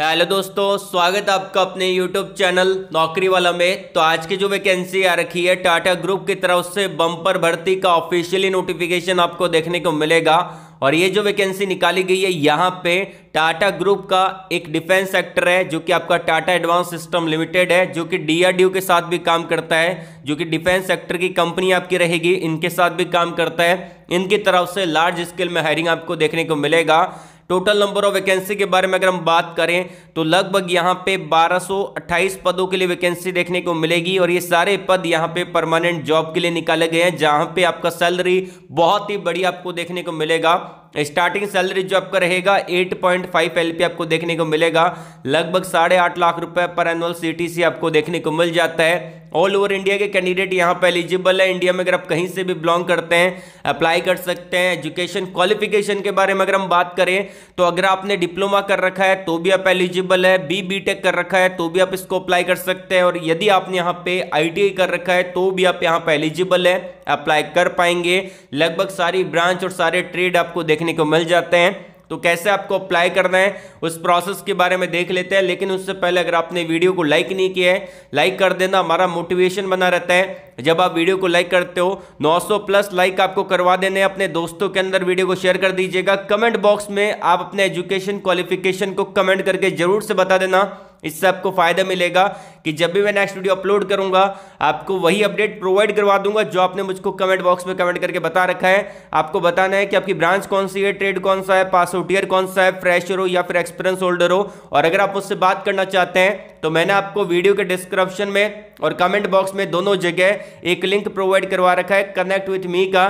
hello दोस्तों स्वागत है आपका अपने यूट्यूब चैनल नौकरी वाला में तो आज की जो वैकेंसी आ रखी है टाटा ग्रुप की तरफ से बम्पर भर्ती का ऑफिशियली नोटिफिकेशन आपको देखने को मिलेगा और ये जो वैकेंसी निकाली गई है यहाँ पे टाटा ग्रुप का एक डिफेंस सेक्टर है जो कि आपका टाटा एडवांस सिस्टम लिमिटेड है जो कि डीआरडीओ के साथ भी काम करता है जो कि डिफेंस सेक्टर की कंपनी आपकी रहेगी इनके साथ भी काम करता है इनकी तरफ से लार्ज स्केल में हायरिंग आपको देखने को मिलेगा टोटल नंबर ऑफ वैकेंसी के बारे में अगर हम बात करें तो लगभग यहाँ पे 1228 पदों के लिए वैकेंसी देखने को मिलेगी और ये सारे पद यहाँ पे परमानेंट जॉब के लिए निकाले गए हैं जहाँ पे आपका सैलरी बहुत ही बढ़िया आपको देखने को मिलेगा स्टार्टिंग सैलरी जो आपका रहेगा 8.5 पॉइंट आपको देखने को मिलेगा लगभग साढ़े आठ लाख रुपए पर एनुअल सीटीसी आपको देखने को मिल जाता है ऑल ओवर इंडिया के कैंडिडेट यहाँ पर एलिजिबल है इंडिया में अगर आप कहीं से भी बिलोंग करते हैं अप्लाई कर सकते हैं एजुकेशन क्वालिफिकेशन के बारे में अगर हम बात करें तो अगर आपने डिप्लोमा कर रखा है तो भी आप एलिजिबल है बी बी टेक कर रखा है तो भी आप इसको अप्लाई कर सकते हैं और यदि आपने यहाँ पे आई कर रखा है तो भी आप यहाँ पर एलिजिबल है अप्लाई कर पाएंगे लगभग सारी ब्रांच और सारे ट्रेड आपको देख देखने को मिल जाते हैं तो कैसे आपको अप्लाई करना है उस प्रोसेस के बारे में देख लेते हैं लेकिन उससे पहले अगर आपने वीडियो को लाइक नहीं किया है लाइक कर देना हमारा मोटिवेशन बना रहता है जब आप वीडियो को लाइक करते हो 900 प्लस लाइक आपको करवा देने अपने दोस्तों के अंदर वीडियो को शेयर कर दीजिएगा कमेंट बॉक्स में आप अपने एजुकेशन क्वालिफिकेशन को कमेंट करके जरूर से बता देना इससे आपको फ़ायदा मिलेगा कि जब भी मैं नेक्स्ट वीडियो अपलोड करूंगा आपको वही अपडेट प्रोवाइड करवा दूंगा जो आपने मुझको कमेंट बॉक्स में कमेंट करके बता रखा है आपको बताना है कि आपकी ब्रांच कौन सी है ट्रेड कौन सा है पास ईयर कौन सा है फ्रेशर हो या फिर एक्सपीरियंस होल्डर हो और अगर आप मुझसे बात करना चाहते हैं तो मैंने आपको वीडियो के डिस्क्रिप्शन में और कमेंट बॉक्स में दोनों जगह एक लिंक प्रोवाइड करवा रखा है कनेक्ट विथ मी का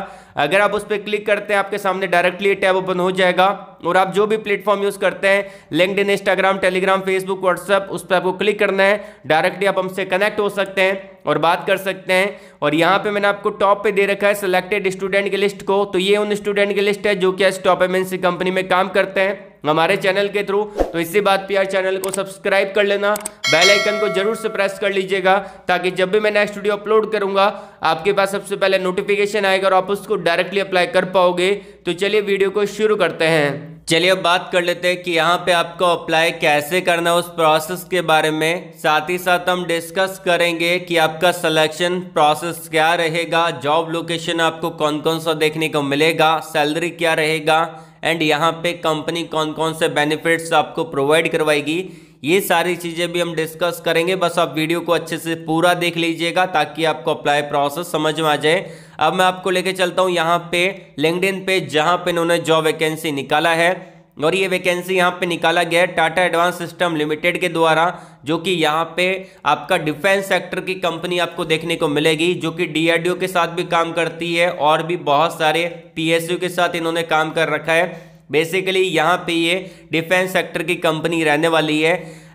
अगर आप उस पर क्लिक करते हैं आपके सामने डायरेक्टली टैब ओपन हो जाएगा और आप जो भी प्लेटफॉर्म यूज़ करते हैं LinkedIn Instagram Telegram Facebook WhatsApp उस पर आपको क्लिक करना है डायरेक्टली आप हमसे कनेक्ट हो सकते हैं और बात कर सकते हैं और यहाँ पे मैंने आपको टॉप पे दे रखा है सिलेक्टेड स्टूडेंट की लिस्ट को तो ये उन स्टूडेंट की लिस्ट है जो कि एस टॉप एमेंसी कंपनी में काम करते हैं हमारे चैनल के थ्रू तो इसी बात पर चैनल को सब्सक्राइब कर लेना बेल आइकन को जरूर से प्रेस कर लीजिएगा ताकि जब भी मैं नेक्स्ट वीडियो अपलोड करूंगा आपके पास सबसे पहले नोटिफिकेशन आएगा और आप उसको डायरेक्टली अप्लाई कर पाओगे तो चलिए वीडियो को शुरू करते हैं चलिए अब बात कर लेते हैं कि यहाँ पे आपको अप्लाई कैसे करना है उस प्रोसेस के बारे में साथ ही साथ हम डिस्कस करेंगे कि आपका सिलेक्शन प्रोसेस क्या रहेगा जॉब लोकेशन आपको कौन कौन सा देखने को मिलेगा सैलरी क्या रहेगा एंड यहाँ पे कंपनी कौन कौन से बेनिफिट्स आपको प्रोवाइड करवाएगी ये सारी चीज़ें भी हम डिस्कस करेंगे बस आप वीडियो को अच्छे से पूरा देख लीजिएगा ताकि आपको अप्लाई प्रोसेस समझ में आ जाए अब मैं आपको लेके चलता हूँ यहाँ पे लिंकड पे जहाँ पे इन्होंने जॉब वैकेंसी निकाला है और ये वैकेंसी यहाँ पे निकाला गया है टाटा एडवांस सिस्टम लिमिटेड के द्वारा जो कि यहाँ पे आपका डिफेंस सेक्टर की कंपनी आपको देखने को मिलेगी जो कि डीआरडीओ के साथ भी काम करती है और भी बहुत सारे पीएसयू के साथ इन्होंने काम कर रखा है बेसिकली यहाँ पे ये डिफेंस सेक्टर की कंपनी रहने वाली है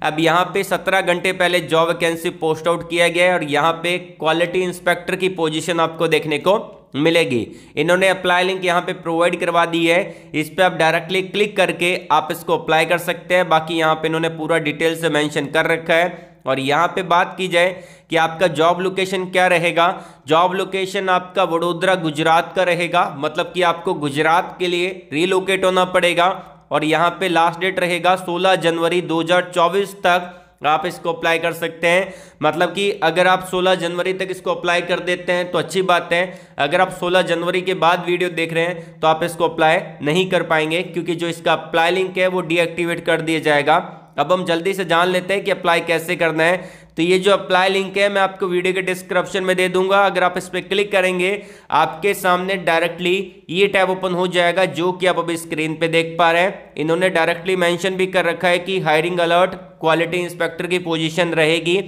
अब यहाँ पे 17 घंटे पहले जॉब वैकेंसी पोस्ट आउट किया गया है और यहाँ पे क्वालिटी इंस्पेक्टर की पोजीशन आपको देखने को मिलेगी इन्होंने अप्लाई लिंक यहाँ पे प्रोवाइड करवा दी है इस पर आप डायरेक्टली क्लिक करके आप इसको अप्लाई कर सकते हैं बाकी यहाँ पे इन्होंने पूरा डिटेल से मैंशन कर रखा है और यहाँ पे बात की जाए कि आपका जॉब लोकेशन क्या रहेगा जॉब लोकेशन आपका वडोदरा गुजरात का रहेगा मतलब कि आपको गुजरात के लिए रिलोकेट होना पड़ेगा और यहाँ पे लास्ट डेट रहेगा 16 जनवरी 2024 तक आप इसको अप्लाई कर सकते हैं मतलब कि अगर आप 16 जनवरी तक इसको अप्लाई कर देते हैं तो अच्छी बात है अगर आप 16 जनवरी के बाद वीडियो देख रहे हैं तो आप इसको अप्लाई नहीं कर पाएंगे क्योंकि जो इसका अप्लाई लिंक है वो डीएक्टिवेट कर दिया जाएगा अब हम जल्दी से जान लेते हैं कि अप्लाई कैसे करना है तो ये जो अप्लाई लिंक है मैं आपको वीडियो के डिस्क्रिप्शन में दे दूंगा अगर आप इस पर क्लिक करेंगे आपके सामने डायरेक्टली ये टैब ओपन हो जाएगा जो कि आप अभी स्क्रीन पे देख पा रहे हैं इन्होंने डायरेक्टली मेंशन भी कर रखा है कि हायरिंग अलर्ट क्वालिटी इंस्पेक्टर की पोजीशन रहेगी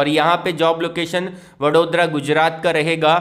और यहाँ पे जॉब लोकेशन वडोदरा गुजरात का रहेगा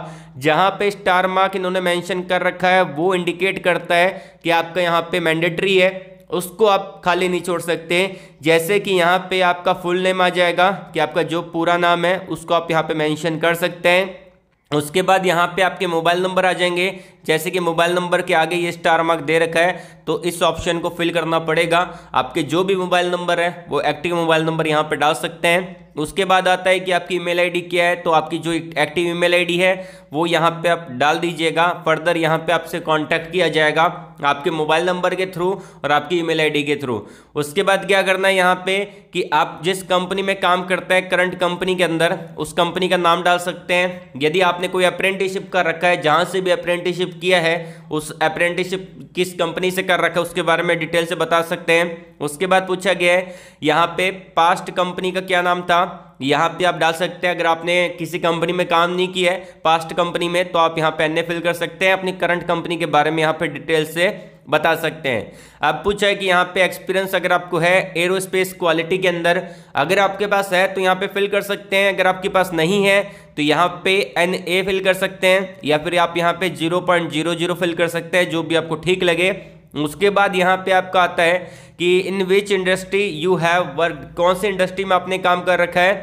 जहाँ पे स्टार मार्क इन्होंने मेंशन कर रखा है वो इंडिकेट करता है कि आपका यहाँ पे मैंडेटरी है उसको आप खाली नहीं छोड़ सकते जैसे कि यहाँ पे आपका फुल नेम आ जाएगा कि आपका जो पूरा नाम है उसको आप यहाँ पे मेंशन कर सकते हैं उसके बाद यहाँ पे आपके मोबाइल नंबर आ जाएंगे जैसे कि मोबाइल नंबर के आगे ये स्टार मार्क दे रखा है तो इस ऑप्शन को फिल करना पड़ेगा आपके जो भी मोबाइल नंबर है वो एक्टिव मोबाइल नंबर यहाँ पर डाल सकते हैं उसके बाद आता है कि आपकी ईमेल आईडी क्या है तो आपकी जो एक्टिव ईमेल आईडी है वो यहाँ पे आप डाल दीजिएगा फर्दर यहाँ पे आपसे कांटेक्ट किया जाएगा आपके मोबाइल नंबर के थ्रू और आपकी ईमेल आईडी के थ्रू उसके बाद क्या करना है यहाँ पे कि आप जिस कंपनी में काम करते हैं करंट कंपनी के अंदर उस कंपनी का नाम डाल सकते हैं यदि आपने कोई अप्रेंटिसशिप का रखा है जहाँ से भी अप्रेंटिसिप अप्रेंटिसशिप किया है उस अप्रेंटिसशिप किस कंपनी से कर रखा है उसके बारे में डिटेल से बता सकते हैं उसके बाद पूछा गया है यहाँ पे पास्ट कंपनी का क्या नाम था यहाँ पे आप डाल सकते हैं अगर आपने किसी कंपनी में काम नहीं किया है पास्ट कंपनी में तो आप यहाँ पे एन फिल कर सकते हैं अपनी करंट कंपनी के बारे में यहाँ पे डिटेल से बता सकते हैं अब पूछा है कि यहाँ पे एक्सपीरियंस अगर आपको है एरोस्पेस क्वालिटी के अंदर अगर आपके पास है तो यहाँ पे फिल कर सकते हैं अगर आपके पास नहीं है तो यहाँ पे एन ए फिल कर सकते हैं या फिर आप यहाँ पे zero point zero zero fill कर सकते हैं जो भी आपको ठीक लगे उसके बाद यहाँ पे आपका आता है कि in which industry you have work कौन सी इंडस्ट्री में आपने काम कर रखा है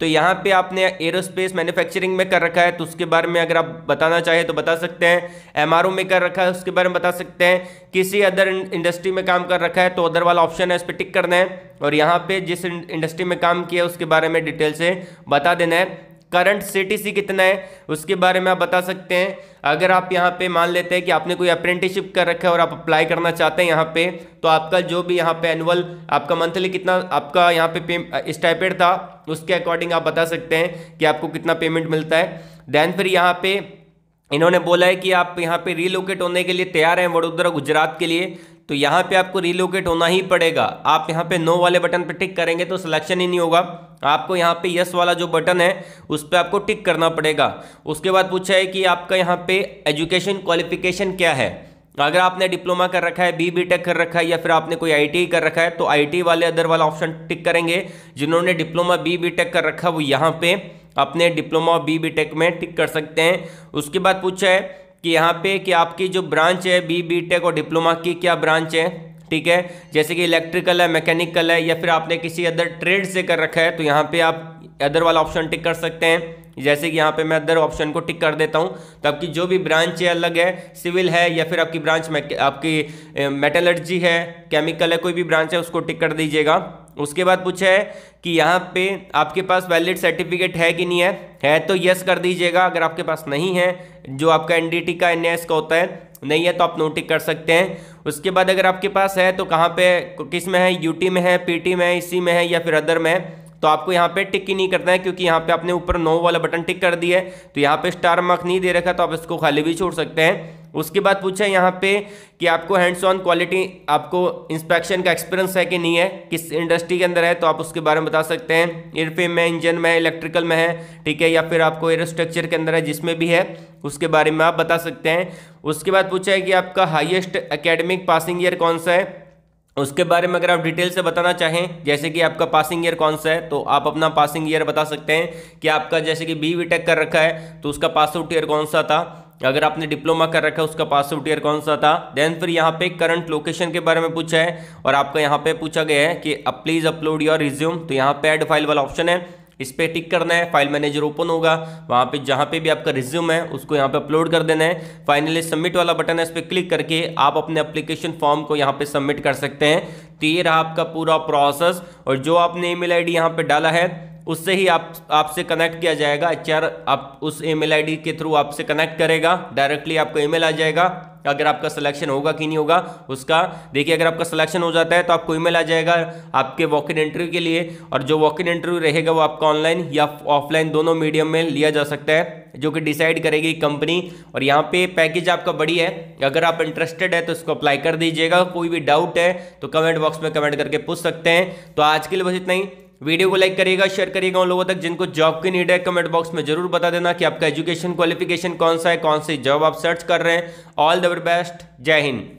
तो यहाँ पे आपने एरोस्पेस मैन्युफैक्चरिंग में कर रखा है तो उसके बारे में अगर आप बताना चाहें तो बता सकते हैं एमआरओ में कर रखा है उसके बारे में बता सकते हैं किसी अदर इंडस्ट्री में काम कर रखा है तो अदर वाला ऑप्शन है इस पर टिक करना है और यहाँ पे जिस इंडस्ट्री में काम किया है उसके बारे में डिटेल से बता देना है करंट सीटीसी कितना है उसके बारे में आप बता सकते हैं अगर आप यहाँ पे मान लेते हैं कि आपने कोई अप्रेंटिसशिप कर रखा है और आप अप्लाई करना चाहते हैं यहाँ पे तो आपका जो भी यहाँ पे एनुअल आपका मंथली कितना आपका यहाँ पे स्टाइपेड था उसके अकॉर्डिंग आप बता सकते हैं कि आपको कितना पेमेंट मिलता है देन फिर यहाँ पे इन्होंने बोला है कि आप यहाँ पे रीलोकेट होने के लिए तैयार हैं वडोदरा गुजरात के लिए तो यहाँ पे आपको रिलोकेट होना ही पड़ेगा आप यहाँ पे नो वाले बटन पे टिक करेंगे तो सिलेक्शन ही नहीं होगा आपको यहाँ पे यस वाला जो बटन है उस पर आपको टिक करना पड़ेगा उसके बाद पूछा है कि आपका यहाँ पे एजुकेशन क्वालिफिकेशन क्या है अगर आपने डिप्लोमा कर रखा है बी बी टेक कर रखा है या फिर आपने कोई आई e कर रखा है तो आई e वाले अदर वाला ऑप्शन टिक करेंगे जिन्होंने डिप्लोमा बी बी टेक कर रखा है वो यहाँ पर अपने डिप्लोमा बी बी टेक में टिक कर सकते हैं उसके बाद पूछा है कि यहाँ पे कि आपकी जो ब्रांच है बी बी टेक और डिप्लोमा की क्या ब्रांच है ठीक है जैसे कि इलेक्ट्रिकल है मैकेनिकल है या फिर आपने किसी अदर ट्रेड से कर रखा है तो यहाँ पे आप अदर वाला ऑप्शन टिक कर सकते हैं जैसे कि यहाँ पे मैं अदर ऑप्शन को टिक कर देता हूँ तो आपकी जो भी ब्रांच है अलग है सिविल है या फिर आपकी ब्रांच आपकी मेटलर्जी है केमिकल है कोई भी ब्रांच है उसको टिक कर दीजिएगा उसके बाद पूछा है कि यहाँ पे आपके पास वैलिड सर्टिफिकेट है कि नहीं है है तो यस कर दीजिएगा अगर आपके पास नहीं है जो आपका एनडीटी का एनएस का होता है नहीं है तो आप नोटिक कर सकते हैं उसके बाद अगर आपके पास है तो कहाँ पे किस में है यूटी में है पीटी में है इसी में है या फिर अदर में है तो आपको यहाँ पे टिक ही नहीं करना है क्योंकि यहाँ पे आपने ऊपर नो वाला बटन टिक कर दिया है तो यहाँ पे स्टार मार्क नहीं दे रखा तो आप इसको खाली भी छोड़ सकते हैं उसके बाद पूछा यहाँ पे कि आपको हैंड्स ऑन क्वालिटी आपको इंस्पेक्शन का एक्सपीरियंस है कि नहीं है किस इंडस्ट्री के अंदर है तो आप उसके बारे में बता सकते हैं एयरफेम में इंजन में इलेक्ट्रिकल में है ठीक है या फिर आपको एयरस्ट्रक्चर के अंदर है जिसमें भी है उसके बारे में आप बता सकते हैं उसके बाद पूछा है कि आपका हाइएस्ट अकेडमिक पासिंग ईयर कौन सा है उसके बारे में अगर आप डिटेल से बताना चाहें जैसे कि आपका पासिंग ईयर कौन सा है तो आप अपना पासिंग ईयर बता सकते हैं कि आपका जैसे कि बी वी टेक कर रखा है तो उसका पास आउट ईयर कौन सा था अगर आपने डिप्लोमा कर रखा है उसका पास आउट ईयर कौन सा था देन फिर यहाँ पे करंट लोकेशन के बारे में पूछा है और आपका यहाँ पे पूछा गया है कि अब प्लीज़ अपलोड योर रिज्यूम तो यहाँ पे एड फाइल वाला ऑप्शन है इस पर टिक करना है फाइल मैनेजर ओपन होगा वहाँ पे जहाँ पे भी आपका रिज्यूम है उसको यहाँ पे अपलोड कर देना है फाइनली सबमिट वाला बटन है इस पर क्लिक करके आप अपने अप्लीकेशन फॉर्म को यहाँ पे सबमिट कर सकते हैं तो ये रहा आपका पूरा प्रोसेस और जो आपने ईमेल आईडी यहाँ पर डाला है उससे ही आप आपसे कनेक्ट किया जाएगा एच आप उस ईमेल आईडी के थ्रू आपसे कनेक्ट करेगा डायरेक्टली आपको ईमेल आ जाएगा अगर आपका सिलेक्शन होगा कि नहीं होगा उसका देखिए अगर आपका सिलेक्शन हो जाता है तो आपको ईमेल आ जाएगा आपके वॉक इन इंटरव्यू के लिए और जो वॉक इन इंटरव्यू रहेगा वो आपका ऑनलाइन या ऑफलाइन दोनों मीडियम में लिया जा सकता है जो कि डिसाइड करेगी कंपनी और यहाँ पे पैकेज आपका बड़ी है अगर आप इंटरेस्टेड है तो इसको अप्लाई कर दीजिएगा कोई भी डाउट है तो कमेंट बॉक्स में कमेंट करके पूछ सकते हैं तो आज के लिए बस इतना ही वीडियो को लाइक करिएगा शेयर करिएगा उन लोगों तक जिनको जॉब की नीड है कमेंट बॉक्स में जरूर बता देना कि आपका एजुकेशन क्वालिफिकेशन कौन सा है कौन सी जॉब आप सर्च कर रहे हैं ऑल द वेरी बेस्ट जय हिंद